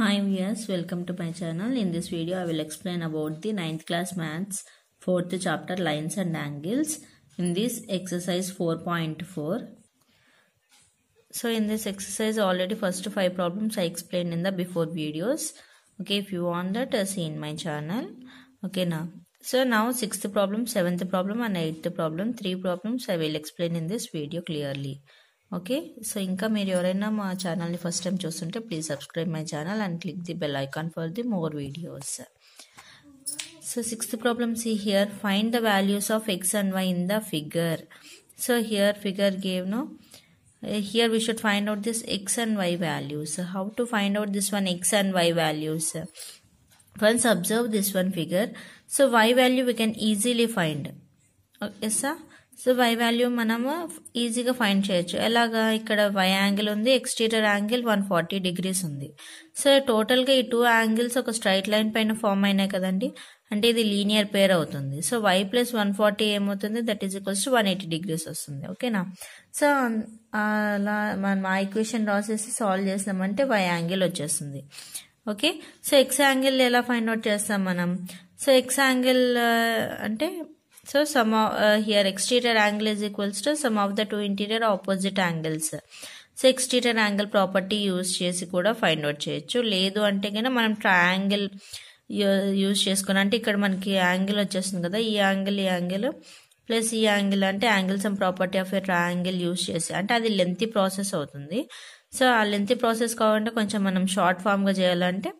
Hi viewers, welcome to my channel. In this video, I will explain about the 9th class maths 4th chapter lines and angles. In this exercise 4.4. So in this exercise already first 5 problems I explained in the before videos. Okay, if you want that, uh, see in my channel. Okay now. So now 6th problem, 7th problem and 8th problem, 3 problems I will explain in this video clearly. Okay so ఇంకా మీరు ఎవరైనా మా ఛానల్ని first time చూస్తుంటే please subscribe my channel and click the bell icon for the more videos so sixth problem see here find the values of X and Y in the figure so here figure gave no here we should find out this X and Y values how to find out this one X and Y values funs observe this one figure so Y value we can easily find ఎస్సా so Y value మనము ఈజీగా find చేయొచ్చు ఎలాగా ఇక్కడ Y angle ఉంది exterior angle one forty degrees ఉంది so టోటల్గా ఈ టూ యాంగిల్స్ ఒక స్ట్రైట్ లైన్ పైన ఫామ్ అయినాయి కదండి అంటే ఇది లీనియర్ పేర్ అవుతుంది so Y plus one forty ఏమవుతుంది that is equals to one eighty degrees వస్తుంది ఓకేనా సో um, అలా మనం ఆ ఈక్వేషన్ రాసేసి సాల్వ్ చేసామంటే వై యాంగిల్ వచ్చేస్తుంది ఓకే సో ఎక్స్ యాంగిల్ ఎలా ఫైండ్ అవుట్ చేస్తాం మనం సో ఎక్స్ యాంగిల్ అంటే so sum here exterior angle is equals to sum of the two interior opposite angles so exterior angle property use చేసి కూడా find out చేయొచ్చు లేదు అంటే కనుక మనం ట్రయాంగిల్ యూజ్ చేసుకుని అంటే ఇక్కడ మనకి యాంగిల్ వచ్చేస్తుంది కదా ఈ యాంగిల్ ఈ యాంగిల్ ప్లస్ ఈ యాంగిల్ అంటే angles and property of a triangle use చేసి అంటే అది లెంతీ ప్రాసెస్ అవుతుంది సో ఆ లెంతీ ప్రాసెస్ కావాలంటే కొంచెం మనం షార్ట్ ఫామ్గా చేయాలంటే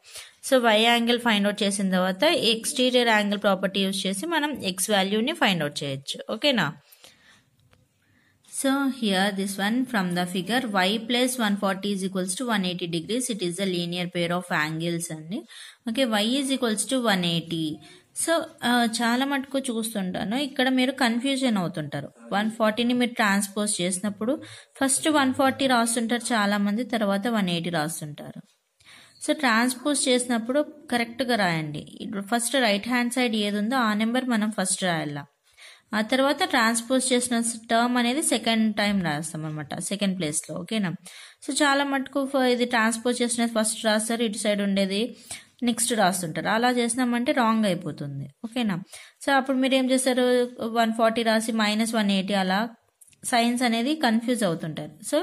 so Y angle find out చేసిన తర్వాత ఎక్స్టీరియర్ యాంగిల్ ప్రాపర్టీ యూస్ చేసి మనం ఎక్స్ వాల్యూని ఫైండ్ అవుట్ చేయొచ్చు ఓకేనా so here this one from the figure Y plus one forty is equals to one eighty degrees it is the linear pair of angles అండి okay Y is equals to one eighty so చాలా మటుకు చూస్తుంటాను ఇక్కడ మీరు confusion అవుతుంటారు one ఫార్టీని మీరు transpose చేసినప్పుడు first one forty రాస్తుంటారు చాలామంది తర్వాత వన్ ఎయిటీ రాస్తుంటారు సో ట్రాన్స్పోజ్ చేసినప్పుడు కరెక్ట్గా రాయండి ఫస్ట్ రైట్ హ్యాండ్ సైడ్ ఏది ఉందో ఆ నెంబర్ మనం ఫస్ట్ రాయాలా ఆ తర్వాత ట్రాన్స్పోజ్ చేసిన టర్మ్ అనేది సెకండ్ టైం రాస్తాం అనమాట సెకండ్ ప్లేస్లో ఓకేనా సో చాలా మటుకు ఇది ట్రాన్స్పోజ్ చేసిన ఫస్ట్ రాస్తారు ఇటు సైడ్ ఉండేది నెక్స్ట్ రాస్తుంటారు అలా చేసినామంటే రాంగ్ అయిపోతుంది ఓకేనా సో అప్పుడు మీరు ఏం చేస్తారు వన్ ఫార్టీ రాసి మైనస్ వన్ ఎయిటీ అలా సైన్స్ అనేది కన్ఫ్యూజ్ అవుతుంటారు సో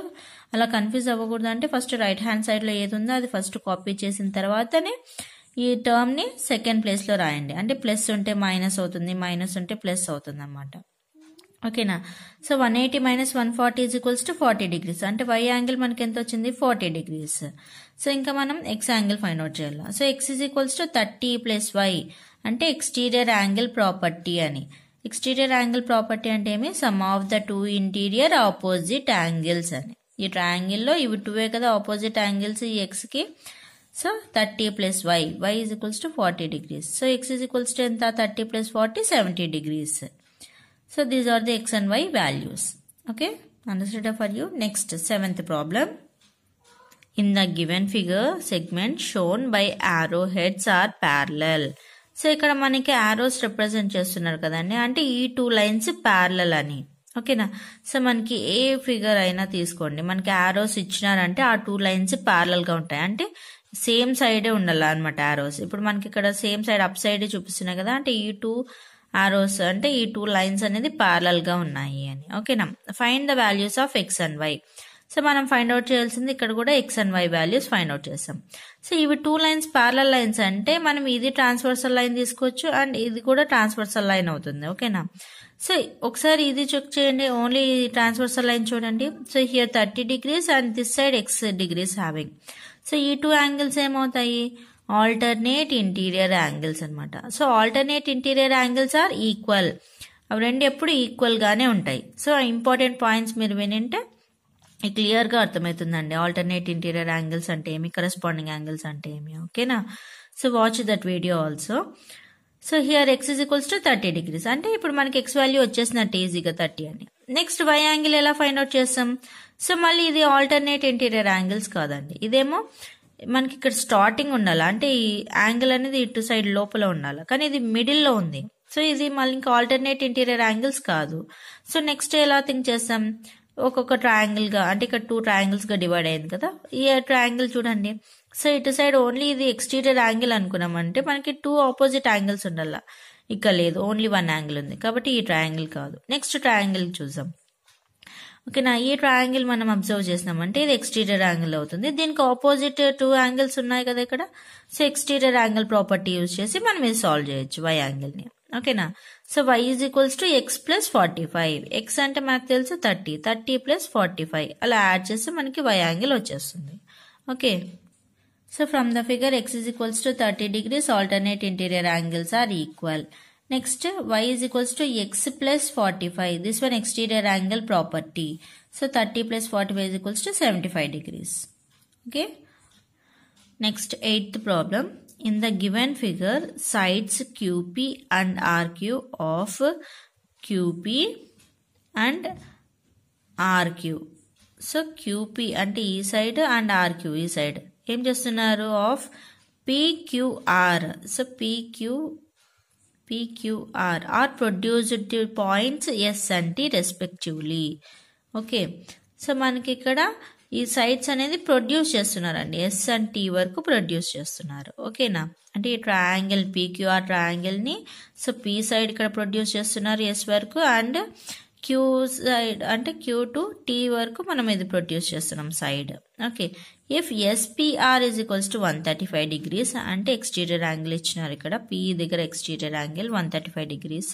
అలా కన్ఫ్యూజ్ అవ్వకూడదు అంటే ఫస్ట్ రైట్ హ్యాండ్ సైడ్లో ఏది ఉందో అది ఫస్ట్ కాపీ చేసిన తర్వాతనే ఈ టర్మ్ని సెకండ్ ప్లేస్లో రాయండి అంటే ప్లస్ ఉంటే మైనస్ అవుతుంది మైనస్ ఉంటే ప్లస్ అవుతుంది అన్నమాట ఓకేనా so one eighty minus one forty is equals to forty degrees అంటే వై యాంగిల్ మనకి ఎంత వచ్చింది ఫార్టీ డిగ్రీస్ సో ఇంకా మనం ఎక్స్ యాంగిల్ ఫైండ్ అవుట్ చేయాలి so X is equals to thirty plus Y అంటే ఎక్స్టీరియర్ యాంగిల్ ప్రాపర్టీ అని exterior angle property and ame sum of the two interior opposite angles ane ee triangle lo ivu two e kada opposite angles is x k. ki so 30 plus y y is equals to 40 degrees so x is equals to enta 30 plus 40 70 degrees so these are the x and y values okay understood for you next seventh problem in the given figure segments shown by arrowheads are parallel so ఇక్కడ మనకి Aorus represent చేస్తున్నారు కదండి అంటే ఈ two lines parallel అని ఓకేనా so మనకి ఏ figure అయినా తీసుకోండి మనకి ఆరోస్ ఇచ్చినారంటే ఆ టూ లైన్స్ ప్యారలల్గా ఉంటాయి అంటే సేమ్ సైడే ఉండాలి అనమాట ఆరోస్ ఇప్పుడు మనకి ఇక్కడ సేమ్ సైడ్ అప్ సైడే చూపిస్తున్నాయి కదా అంటే ఈ టూ ఆరోస్ అంటే ఈ టూ లైన్స్ అనేది ప్యారలల్గా ఉన్నాయి అని ఓకేనా fine the values of X and Y so మనం ఫైండ్ అవుట్ చేయాల్సింది ఇక్కడ కూడా X and Y values find out చేస్తాం సో ఇవి టూ లైన్స్ ప్యారల లైన్స్ అంటే మనం ఇది ట్రాన్స్వర్సల్ లైన్ తీసుకోవచ్చు అండ్ ఇది కూడా ట్రాన్స్వర్సల్ లైన్ అవుతుంది ఓకేనా సో ఒకసారి ఇది చెక్ చేయండి ఓన్లీ ట్రాన్స్వర్సల్ లైన్ చూడండి so here thirty degrees and this side X degrees having so ఈ టూ యాంగిల్స్ ఏమవుతాయి ఆల్టర్నేట్ ఇంటీరియర్ యాంగిల్స్ అనమాట so alternate interior angles are equal అవి రెండు ఎప్పుడు ఈక్వల్గానే ఉంటాయి సో ఇంపార్టెంట్ పాయింట్స్ మీరు వినింటే క్లియర్గా అర్థమవుతుందండి ఆల్టర్నేట్ ఇంటీరియర్ యాంగిల్స్ అంటే ఏమి కరస్పాండింగ్ యాంగిల్స్ అంటే ఏమి ఓకేనా so watch that video also so here X is equals to thirty degrees అంటే ఇప్పుడు మనకి ఎక్స్ వాల్యూ వచ్చేసినట్టు ఈజీగా థర్టీ అని నెక్స్ట్ వై యాంగిల్ ఎలా ఫైండ్ అవుట్ చేస్తాం సో మళ్ళీ ఇది ఆల్టర్నేట్ ఇంటీరియర్ యాంగిల్స్ కాదండి ఇదేమో మనకి ఇక్కడ స్టార్టింగ్ ఉండాలి అంటే ఈ యాంగిల్ అనేది ఇటు సైడ్ లోపల ఉండాలి కానీ ఇది మిడిల్లో ఉంది సో ఇది మళ్ళీ ఇంకా ఆల్టర్నేట్ ఇంటీరియర్ యాంగిల్స్ కాదు సో నెక్స్ట్ ఎలా థింక్ చేస్తాం ఒక్కొక్క ట్రయాంగిల్గా అంటే ఇక్కడ టూ ట్రయాంగిల్స్గా డివైడ్ అయింది కదా ఈ ట్రయాంగిల్ చూడండి సో ఇటు సైడ్ ఓన్లీ ఇది ఎక్స్టీరియర్ యాంగిల్ అనుకున్నామంటే మనకి టూ ఆపోజిట్ యాంగిల్స్ ఉండాల ఇక్కడ లేదు ఓన్లీ వన్ యాంగిల్ ఉంది కాబట్టి ఈ ట్రయాంగిల్ కాదు నెక్స్ట్ ట్రయాంగిల్ చూసాం ఓకేనా ఈ ట్రయాంగిల్ మనం అబ్జర్వ్ చేసినామంటే ఇది ఎక్స్టీరియర్ యాంగిల్ అవుతుంది దీనికి ఆపోజిట్ టూ యాంగిల్స్ ఉన్నాయి కదా ఇక్కడ so exterior angle property use చేసి మనం ఇది సాల్వ్ చేయొచ్చు వై యాంగిల్ని ఓకేనా So y is equals to x plus 45. x and math is 30. 30 plus 45. Alla add chase manki y angle ochasundi. Okay. So from the figure x is equals to 30 degrees alternate interior angles are equal. Next y is equals to x plus 45. This one exterior angle property. So 30 plus 45 is equals to 75 degrees. Okay. Next eighth problem. In the given figure sides QP and RQ of QP and RQ. So QP అంటే ఈ side and RQ ఈ side ఏం చేస్తున్నారు of PQR so PQ PQR are produced points S and respectively okay so మనకి ఇక్కడ ఈ sides అనేది produce చేస్తున్నారండి ఎస్ అండ్ టీ వరకు ప్రొడ్యూస్ చేస్తున్నారు ఓకేనా అంటే ఈ ట్రయాంగిల్ పీక్యూఆర్ ట్రయాంగిల్ని సో పీ సైడ్ ఇక్కడ ప్రొడ్యూస్ చేస్తున్నారు ఎస్ వరకు అండ్ క్యూ సైడ్ అంటే క్యూ టు టీ వరకు మనం ఇది ప్రొడ్యూస్ చేస్తున్నాం side okay if SPR is equals to one thirty five degrees అంటే ఎక్స్టీరియర్ యాంగిల్ ఇచ్చినారు ఇక్కడ పిఈ దగ్గర exterior angle one thirty five degrees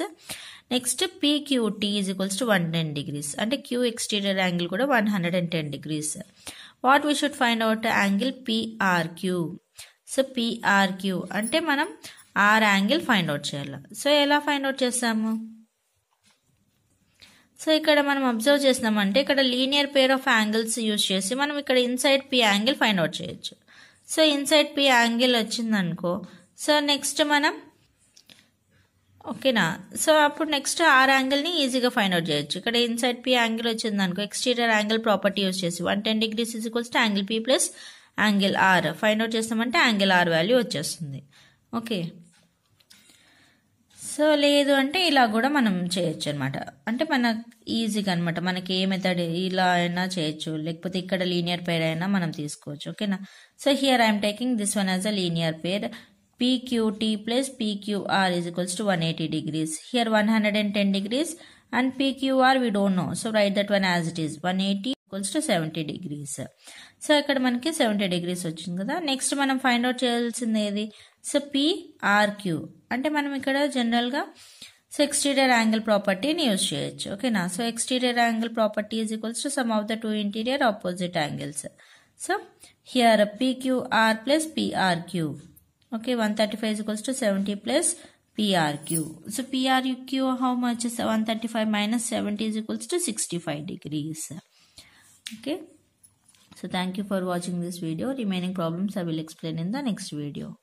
next PQT is equals to one ten degrees అంటే Q exterior angle కూడా one hundred and ten degrees what we should find out angle PRQ so PRQ అంటే మనం R angle find out చేయాలి so ఎలా find out చేస్తాము so ఇక్కడ మనం observe చేసినామంటే ఇక్కడ linear pair of angles use చేసి మనం ఇక్కడ inside P angle find out చేయొచ్చు సో ఇన్సైడ్ పి యాంగిల్ వచ్చిందనుకో సో నెక్స్ట్ మనం ఓకేనా సో అప్పుడు నెక్స్ట్ ఆర్ యాంగిల్ని ఈజీగా ఫైండ్ అవుట్ చేయొచ్చు ఇక్కడ ఇన్సైడ్ పి యాంగిల్ వచ్చింది అనుకో ఎక్స్టీరియర్ యాంగిల్ ప్రాపర్టీ యూస్ చేసి one ten degrees is equals angle P plus angle R find out చేస్తామంటే యాంగిల్ ఆర్ వాల్యూ వచ్చేస్తుంది ఓకే సో లేదు అంటే ఇలా కూడా మనం చేయొచ్చు అనమాట అంటే మన ఈజీగా అనమాట మనకి ఏ మెథడ్ ఇలా అయినా చేయొచ్చు లేకపోతే ఇక్కడ లీనియర్ పేర్ అయినా మనం తీసుకోవచ్చు ఓకేనా so here I'm taking this one as a linear pair plus is equals to one eighty degrees here one hundred and ten degrees and and we don't know so write that one as it is one eighty equals to seventy degrees so ఇక్కడ మనకి seventy degrees వచ్చింది కదా next మనం find out చేయాల్సింది ఏది So PRQ. And we have general so exterior angle property in UCH. Okay, now so exterior angle property is equals to sum of the two interior opposite angles. So here PQR plus PRQ. Okay, 135 is equals to 70 plus PRQ. So PRQ how much is 135 minus 70 is equals to 65 degrees. Okay. So thank you for watching this video. Remaining problems I will explain in the next video.